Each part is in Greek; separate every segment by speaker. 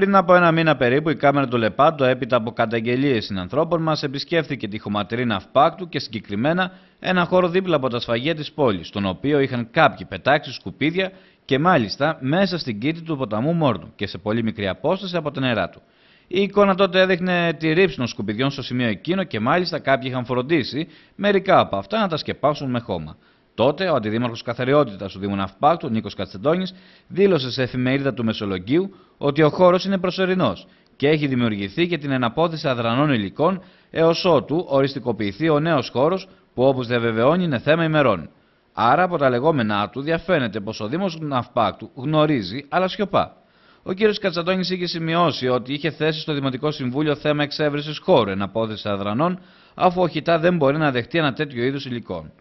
Speaker 1: Πριν από ένα μήνα περίπου, η κάμερα του Λεπάντο, έπειτα από καταγγελίες συνανθρώπων μας, επισκέφθηκε τη χωματερή ναυπάκτου και συγκεκριμένα ένα χώρο δίπλα από τα σφαγεία της πόλης, στον οποίο είχαν κάποιοι πετάξει σκουπίδια και μάλιστα μέσα στην κήτη του ποταμού Μόρντου και σε πολύ μικρή απόσταση από τα νερά του. Η εικόνα τότε έδειχνε τη ρήψη των σκουπιδιών στο σημείο εκείνο και μάλιστα κάποιοι είχαν φροντίσει μερικά από αυτά να τα σκεπάσουν με χώμα. Τότε ο αντιδήμαρχος καθαριότητας του Δήμου Ναυπάκτου, Νίκος Κατσεντώνης, δήλωσε σε εφημερίδα του Μεσολογγίου ότι ο χώρος είναι προσωρινός και έχει δημιουργηθεί και την εναπόθεση αδρανών υλικών έως ότου οριστικοποιηθεί ο νέος χώρος που όπως διαβεβαιώνει είναι θέμα ημερών. Άρα από τα λεγόμενά του διαφαίνεται πως ο Δήμος Ναυπάκτου γνωρίζει αλλά σιωπά. Ο κ. Κατσαντώνη είχε σημειώσει ότι είχε θέσει στο Δημοτικό Συμβούλιο θέμα εξέβρεσης χώρου εναπόθεση αδρανών, αφού ο Χιτά δεν μπορεί να δεχτεί ένα τέτοιο είδους υλικών.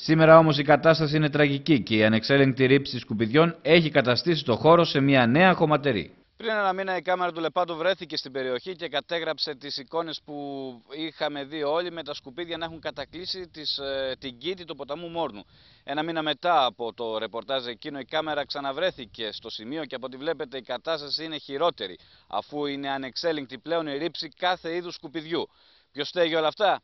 Speaker 1: Σήμερα όμως η κατάσταση είναι τραγική και η ανεξέλεγκτη ρήψη σκουπιδιών έχει καταστήσει το χώρο σε μια νέα χωματερή. Πριν ένα μήνα η κάμερα του Λεπάντου βρέθηκε στην περιοχή και κατέγραψε τις εικόνες που είχαμε δει όλοι με τα σκουπίδια να έχουν κατακλείσει τις, ε, την κήτη του ποταμού Μόρνου. Ένα μήνα μετά από το ρεπορτάζ εκείνο η κάμερα ξαναβρέθηκε στο σημείο και από ό,τι βλέπετε η κατάσταση είναι χειρότερη αφού είναι ανεξέλεγκτη πλέον η ρήψη κάθε είδους σκουπιδιού. Ποιος στέγει όλα αυτά,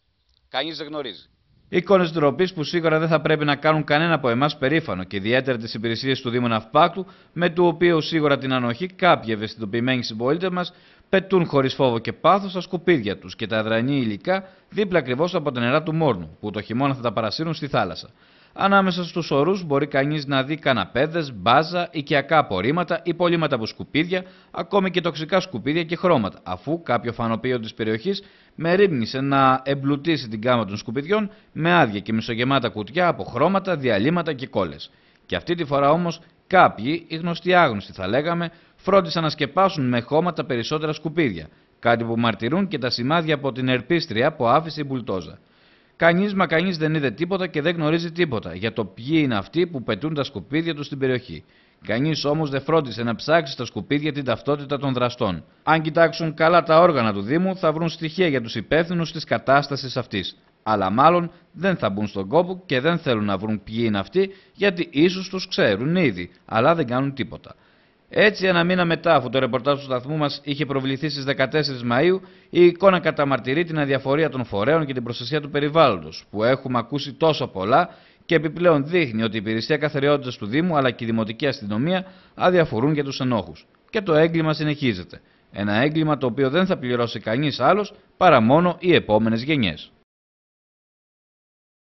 Speaker 1: κανείς δεν γνωρίζει. Εικόνες ντροπής που σίγουρα δεν θα πρέπει να κάνουν κανένα από εμάς περήφανο και ιδιαίτερα τις υπηρεσίες του Δήμου Ναυπάκτου, με του οποίου σίγουρα την ανοχή κάποιοι ευαισθητοποιημένοι συμπολίτε μας πετούν χωρίς φόβο και πάθος τα σκουπίδια τους και τα αδρανή υλικά δίπλα ακριβώς από τα νερά του Μόρνου, που το χειμώνα θα τα παρασύρουν στη θάλασσα. Ανάμεσα στους ορούς μπορεί κανείς να δει καναπέδες, μπάζα, οικιακά απορρίμματα, υπολείμματα από σκουπίδια, ακόμη και τοξικά σκουπίδια και χρώματα, αφού κάποιο φανοπείο της περιοχής μερίμνησε να εμπλουτίσει την κάμα των σκουπιδιών με άδεια και μισογεμάτα κουτιά από χρώματα, διαλύματα και κόλλες. Και αυτή τη φορά όμως κάποιοι, οι γνωστοί άγνωστοι θα λέγαμε, φρόντισαν να σκεπάσουν με χώματα περισσότερα σκουπίδια, κάτι που μαρτυρούν και τα σημάδια από την ερπίστρια που άφησε η Μπουλτόζα. Κανείς μα κανείς δεν είδε τίποτα και δεν γνωρίζει τίποτα για το ποιοι είναι αυτοί που πετούν τα σκουπίδια τους στην περιοχή. Κανείς όμως δεν φρόντισε να ψάξει στα σκουπίδια την ταυτότητα των δραστών. Αν κοιτάξουν καλά τα όργανα του Δήμου, θα βρουν στοιχεία για τους υπεύθυνους της κατάστασης αυτής. Αλλά μάλλον δεν θα μπουν στον κόπο και δεν θέλουν να βρουν ποιοι είναι αυτοί, γιατί ίσως τους ξέρουν ήδη, αλλά δεν κάνουν τίποτα. Έτσι, ένα μήνα μετά, αφού το ρεπορτάζ του σταθμού μας είχε προβληθεί στις 14 Μαου, η εικόνα καταμαρτυρεί την αδιαφορία των φορέων και την προστασία του περιβάλλοντος, που έχουμε ακούσει τόσο πολλά και επιπλέον δείχνει ότι η υπηρεσία καθαριότητα του Δήμου αλλά και η δημοτική αστυνομία αδιαφορούν για τους ενόχους. Και το έγκλημα συνεχίζεται. Ένα έγκλημα το οποίο δεν θα πληρώσει κανείς άλλος παρά μόνο οι επόμενες γενιές.